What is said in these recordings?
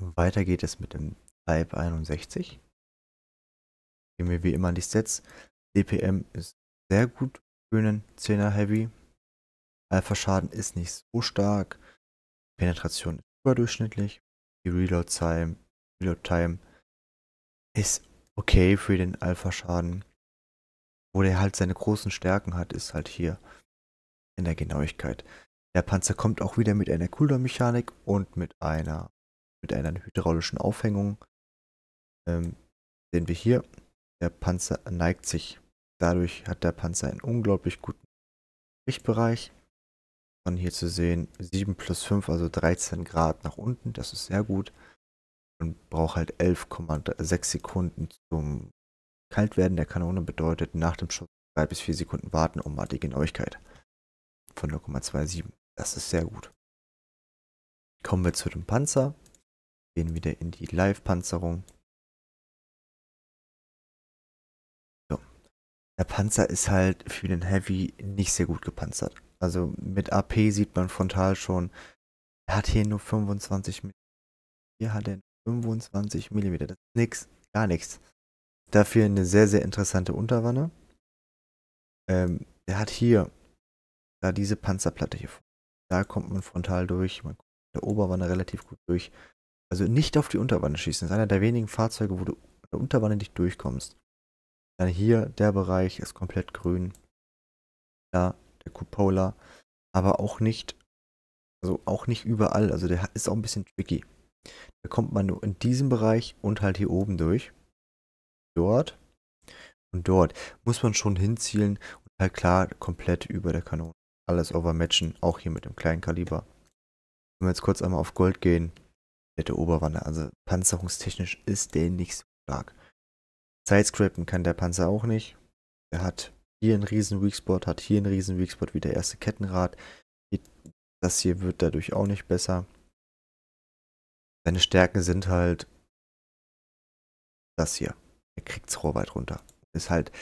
Weiter geht es mit dem Type 61. Gehen wir wie immer an die Sets. DPM ist sehr gut, für einen 10er Heavy. Alpha-Schaden ist nicht so stark. Penetration ist überdurchschnittlich. Die Reload-Time Reload -Time ist okay für den Alpha-Schaden. Wo der halt seine großen Stärken hat, ist halt hier in der Genauigkeit. Der Panzer kommt auch wieder mit einer Cooldown-Mechanik und mit einer mit einer hydraulischen Aufhängung. Ähm, sehen wir hier, der Panzer neigt sich. Dadurch hat der Panzer einen unglaublich guten Richtbereich. Von hier zu sehen 7 plus 5, also 13 Grad nach unten, das ist sehr gut. Und braucht halt 11,6 Sekunden zum Kaltwerden der Kanone, bedeutet nach dem Schuss 3 bis 4 Sekunden warten, um mal die Genauigkeit von 0,27. Das ist sehr gut. Kommen wir zu dem Panzer. Gehen wieder in die Live-Panzerung. So. Der Panzer ist halt für den Heavy nicht sehr gut gepanzert. Also mit AP sieht man frontal schon, er hat hier nur 25 mm. Hier hat er 25 mm. Das ist nix, gar nichts. Dafür eine sehr, sehr interessante Unterwanne. Ähm, er hat hier, da diese Panzerplatte hier, da kommt man frontal durch. Man kommt mit der Oberwanne relativ gut durch. Also nicht auf die Unterwanne schießen. Das ist einer der wenigen Fahrzeuge, wo du an der Unterwanne nicht durchkommst. Dann hier, der Bereich ist komplett grün. Da, der Cupola. Aber auch nicht, also auch nicht überall. Also der ist auch ein bisschen tricky. Da kommt man nur in diesem Bereich und halt hier oben durch. Dort und dort. Muss man schon hinzielen und halt klar komplett über der Kanone. Alles overmatchen, auch hier mit dem kleinen Kaliber. Wenn wir jetzt kurz einmal auf Gold gehen, der Oberwanne. Also panzerungstechnisch ist der nicht so stark. Sidescrapen kann der Panzer auch nicht. Er hat hier einen riesen Weakspot, hat hier einen riesen Weakspot wie der erste Kettenrad. Das hier wird dadurch auch nicht besser. Seine Stärken sind halt das hier. Er kriegt es weit runter. Ist halt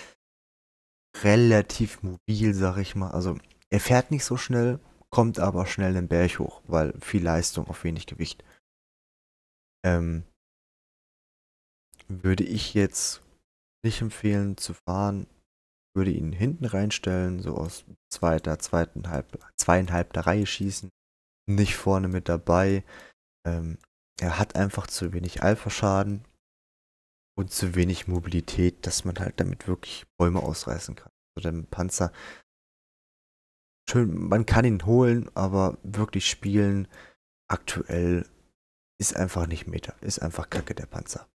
relativ mobil, sag ich mal. Also er fährt nicht so schnell, kommt aber schnell den Berg hoch, weil viel Leistung auf wenig Gewicht ähm, würde ich jetzt nicht empfehlen zu fahren. Würde ihn hinten reinstellen, so aus zweiter, zweieinhalb, zweieinhalb der Reihe schießen. Nicht vorne mit dabei. Ähm, er hat einfach zu wenig Alpha-Schaden und zu wenig Mobilität, dass man halt damit wirklich Bäume ausreißen kann. Also der Panzer, schön, man kann ihn holen, aber wirklich spielen aktuell ist einfach nicht Meter. Ist einfach Kacke der Panzer.